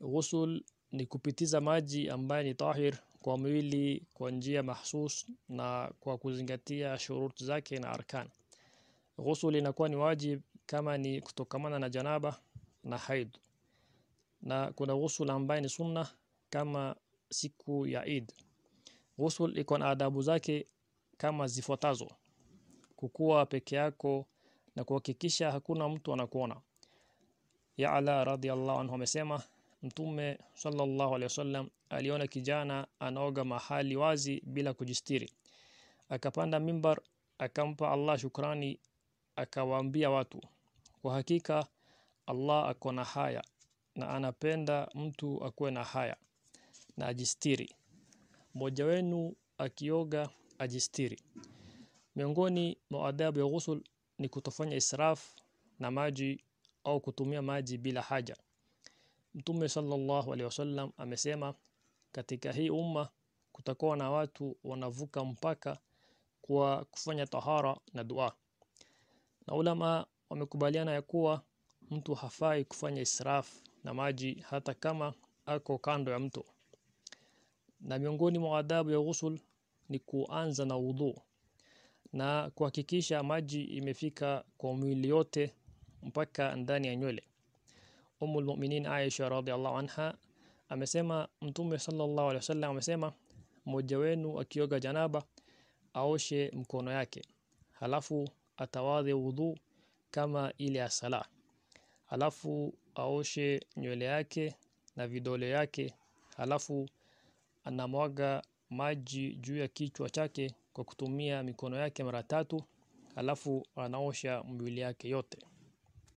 Ghusl ni kupitiza maji ambayo ni tahir kwa mwili kwa njia mahsus na kwa kuzingatia shurut zake na arkan. Ghusl inakuwa ni wajib kama ni kutokamana na janaba na haid, na kuna ghusl ambayo ni sunna kama siku ya Eid. Ghusl iko na adabu zake kama zifuatazo: kukua peke yako na kuhakikisha hakuna mtu anakuona. Ya'la radhiallahu anhu amesema Mtume sallallahu alaihi wasallam aliona kijana anaoga mahali wazi bila kujistiri, akapanda mimbar, akampa Allah shukrani, akawaambia watu, kwa hakika Allah ako na haya na anapenda mtu akuwe na haya na ajistiri. Mmoja wenu akioga ajistiri. Miongoni mwa adabu ya ghusl ni kutofanya israf na maji au kutumia maji bila haja. Mtume sallallahu alaihi wasallam amesema katika hii umma kutakuwa na watu wanavuka mpaka kwa kufanya tahara na dua. Na ulama wamekubaliana ya kuwa mtu hafai kufanya israf na maji hata kama ako kando ya mto. Na miongoni mwa adabu ya ghusl ni kuanza na wudu na kuhakikisha maji imefika kwa mwili yote mpaka ndani ya nywele. Ummu Mu'minin Aisha radhiallahu anha amesema Mtume sallallahu alaihi wasallam amesema, mmoja wenu akioga janaba aoshe mkono yake, halafu atawadhe wudhu kama ile ya sala, halafu aoshe nywele yake na vidole yake, halafu anamwaga maji juu ya kichwa chake kwa kutumia mikono yake mara tatu, halafu anaosha mwili yake yote.